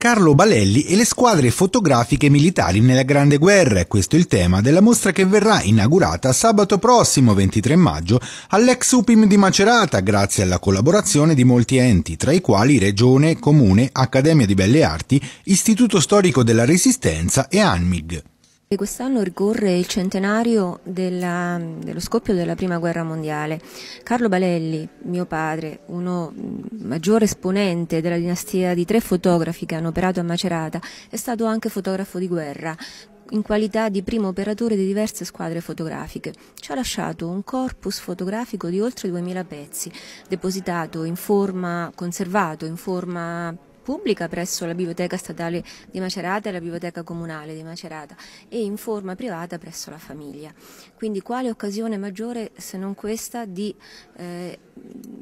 Carlo Balelli e le squadre fotografiche militari nella Grande Guerra, questo è il tema della mostra che verrà inaugurata sabato prossimo 23 maggio all'ex UPIM di Macerata grazie alla collaborazione di molti enti, tra i quali Regione, Comune, Accademia di Belle Arti, Istituto Storico della Resistenza e ANMIG. E quest'anno ricorre il centenario della, dello scoppio della Prima Guerra Mondiale. Carlo Balelli, mio padre, uno mm, maggiore esponente della dinastia di tre fotografi che hanno operato a Macerata, è stato anche fotografo di guerra in qualità di primo operatore di diverse squadre fotografiche. Ci ha lasciato un corpus fotografico di oltre 2000 pezzi, depositato in forma, conservato in forma pubblica presso la Biblioteca Statale di Macerata e la Biblioteca Comunale di Macerata e in forma privata presso la famiglia. Quindi quale occasione maggiore se non questa di eh,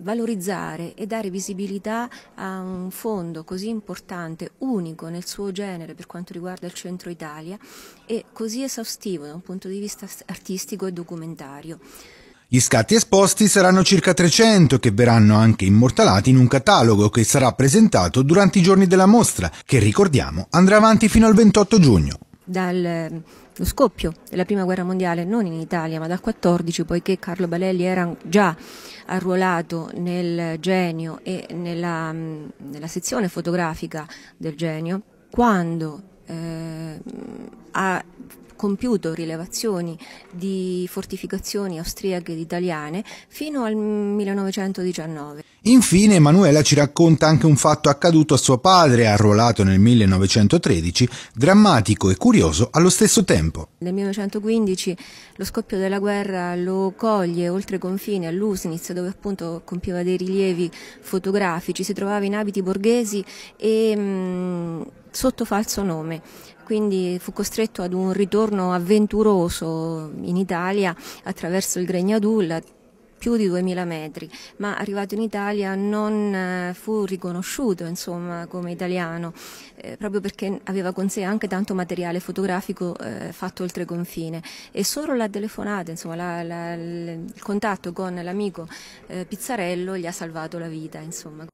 valorizzare e dare visibilità a un fondo così importante, unico nel suo genere per quanto riguarda il centro Italia e così esaustivo da un punto di vista artistico e documentario. Gli scatti esposti saranno circa 300 che verranno anche immortalati in un catalogo che sarà presentato durante i giorni della mostra che ricordiamo andrà avanti fino al 28 giugno. Dal eh, lo scoppio della prima guerra mondiale non in Italia ma dal 14 poiché Carlo Balelli era già arruolato nel genio e nella, mm, nella sezione fotografica del genio quando eh, ha compiuto rilevazioni di fortificazioni austriache ed italiane fino al 1919. Infine Emanuela ci racconta anche un fatto accaduto a suo padre, arruolato nel 1913, drammatico e curioso allo stesso tempo. Nel 1915 lo scoppio della guerra lo coglie oltre confine all'Usnitz, dove appunto compiva dei rilievi fotografici, si trovava in abiti borghesi e... Mh, mm, sotto falso nome, quindi fu costretto ad un ritorno avventuroso in Italia attraverso il Gregnadulla, più di 2000 metri, ma arrivato in Italia non eh, fu riconosciuto insomma, come italiano, eh, proprio perché aveva con sé anche tanto materiale fotografico eh, fatto oltre confine e solo la telefonata, insomma, la, la, il contatto con l'amico eh, Pizzarello gli ha salvato la vita. Insomma.